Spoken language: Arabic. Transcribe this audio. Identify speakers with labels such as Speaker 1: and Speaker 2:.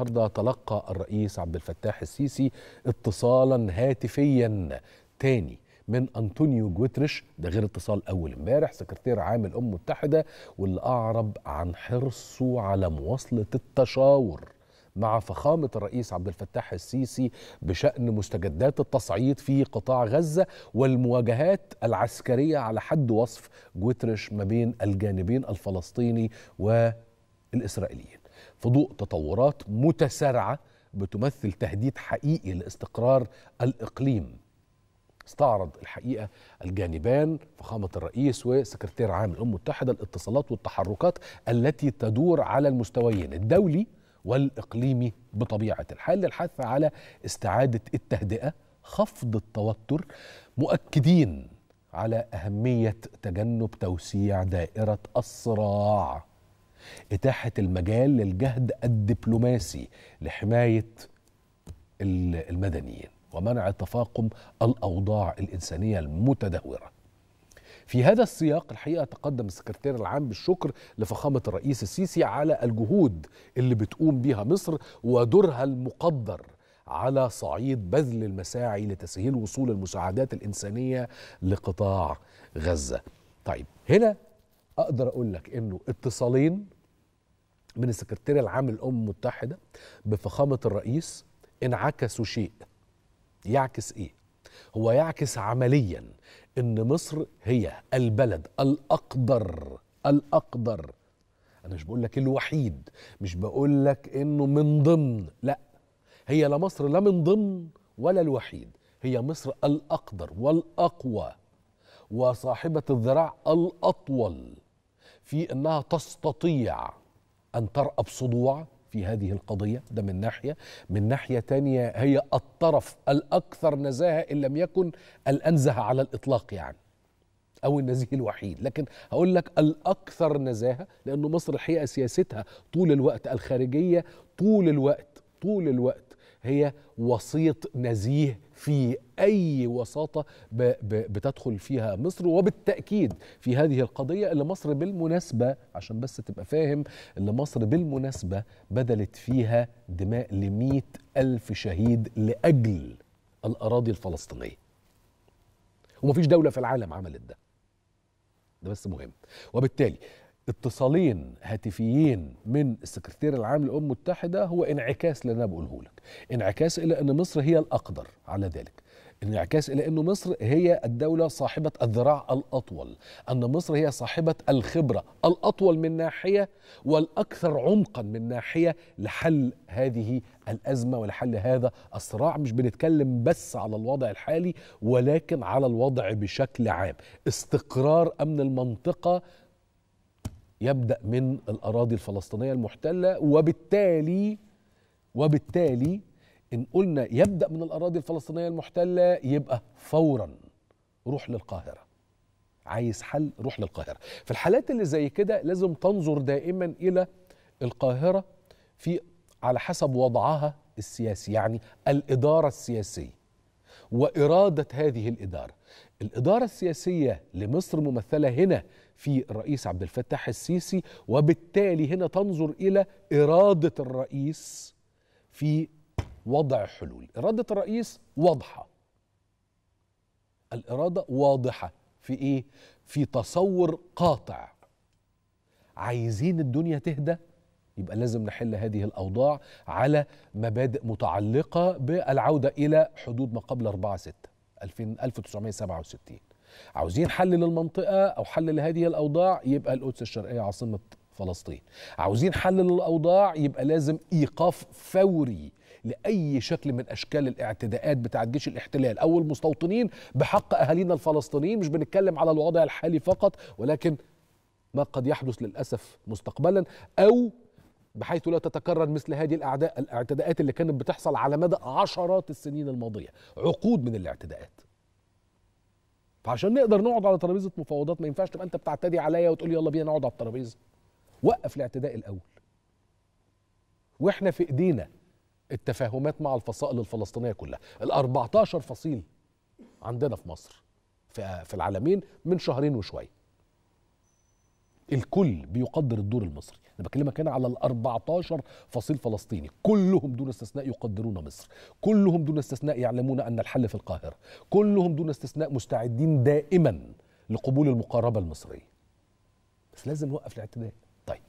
Speaker 1: النهارده تلقى الرئيس عبد الفتاح السيسي اتصالا هاتفيا تاني من انطونيو جوترش ده غير اتصال اول امبارح سكرتير عام الامم المتحده واللي اعرب عن حرصه على مواصله التشاور مع فخامة الرئيس عبد الفتاح السيسي بشأن مستجدات التصعيد في قطاع غزة والمواجهات العسكرية على حد وصف جوترش ما بين الجانبين الفلسطيني والإسرائيليين في ضوء تطورات متسارعه بتمثل تهديد حقيقي لاستقرار الاقليم استعرض الحقيقه الجانبان فخامه الرئيس وسكرتير عام الامم المتحده الاتصالات والتحركات التي تدور على المستويين الدولي والاقليمي بطبيعه الحال للحث على استعاده التهدئه خفض التوتر مؤكدين على اهميه تجنب توسيع دائره الصراع إتاحة المجال للجهد الدبلوماسي لحماية المدنيين ومنع تفاقم الأوضاع الإنسانية المتدهورة في هذا السياق الحقيقة تقدم السكرتير العام بالشكر لفخامة الرئيس السيسي على الجهود اللي بتقوم بها مصر ودورها المقدر على صعيد بذل المساعي لتسهيل وصول المساعدات الإنسانية لقطاع غزة طيب هنا أقدر أقول لك أنه اتصالين من السكرتير العام للامم المتحده بفخامه الرئيس انعكسوا شيء يعكس ايه هو يعكس عمليا ان مصر هي البلد الاقدر الاقدر انا مش بقول لك الوحيد مش بقول لك انه من ضمن لا هي لا مصر لا من ضمن ولا الوحيد هي مصر الاقدر والاقوى وصاحبه الذراع الاطول في انها تستطيع أن ترأى بصدوع في هذه القضية ده من ناحية من ناحية تانية هي الطرف الأكثر نزاهة إن لم يكن الأنزه على الإطلاق يعني أو النزيه الوحيد لكن هقول لك الأكثر نزاهة لأن مصر الحقيقة سياستها طول الوقت الخارجية طول الوقت طول الوقت هي وسيط نزيه في اي وساطه بتدخل فيها مصر وبالتاكيد في هذه القضيه اللي مصر بالمناسبه عشان بس تبقى فاهم اللي مصر بالمناسبه بذلت فيها دماء ل ألف شهيد لاجل الاراضي الفلسطينيه ومفيش دوله في العالم عملت ده ده بس مهم وبالتالي اتصالين هاتفيين من السكرتير العام للامم المتحده هو انعكاس للي انا بقوله لك انعكاس الى ان مصر هي الاقدر على ذلك انعكاس الى ان مصر هي الدوله صاحبه الذراع الاطول ان مصر هي صاحبه الخبره الاطول من ناحيه والاكثر عمقا من ناحيه لحل هذه الازمه ولحل هذا الصراع مش بنتكلم بس على الوضع الحالي ولكن على الوضع بشكل عام استقرار امن المنطقه يبدا من الاراضي الفلسطينيه المحتله وبالتالي وبالتالي ان قلنا يبدا من الاراضي الفلسطينيه المحتله يبقى فورا روح للقاهره عايز حل روح للقاهره في الحالات اللي زي كده لازم تنظر دائما الى القاهره في على حسب وضعها السياسي يعني الاداره السياسيه واراده هذه الاداره. الاداره السياسيه لمصر ممثله هنا في الرئيس عبد الفتاح السيسي وبالتالي هنا تنظر الى اراده الرئيس في وضع حلول. اراده الرئيس واضحه. الاراده واضحه في ايه؟ في تصور قاطع. عايزين الدنيا تهدى يبقى لازم نحل هذه الأوضاع على مبادئ متعلقة بالعودة إلى حدود ما قبل 4 6 1967 عاوزين حل للمنطقة أو حل لهذه الأوضاع يبقى القدس الشرقية عاصمة فلسطين عاوزين حل للأوضاع يبقى لازم إيقاف فوري لأي شكل من أشكال الاعتداءات بتاع جيش الاحتلال أو المستوطنين بحق أهالينا الفلسطينيين مش بنتكلم على الوضع الحالي فقط ولكن ما قد يحدث للأسف مستقبلا أو بحيث لا تتكرر مثل هذه الأعداء الاعتداءات اللي كانت بتحصل على مدى عشرات السنين الماضية عقود من الاعتداءات فعشان نقدر نقعد على ترابيزة مفاوضات ما ينفعش تبقى أنت بتعتدي عليا وتقول يلا بينا نقعد على الترابيزة وقف الاعتداء الأول وإحنا في إيدينا التفاهمات مع الفصائل الفلسطينية كلها ال 14 فصيل عندنا في مصر في العالمين من شهرين وشويه الكل بيقدر الدور المصري انا بكلمك هنا على ال 14 فصيل فلسطيني كلهم دون استثناء يقدرون مصر كلهم دون استثناء يعلمون ان الحل في القاهره كلهم دون استثناء مستعدين دائما لقبول المقاربه المصريه بس لازم نوقف الاعتداء طيب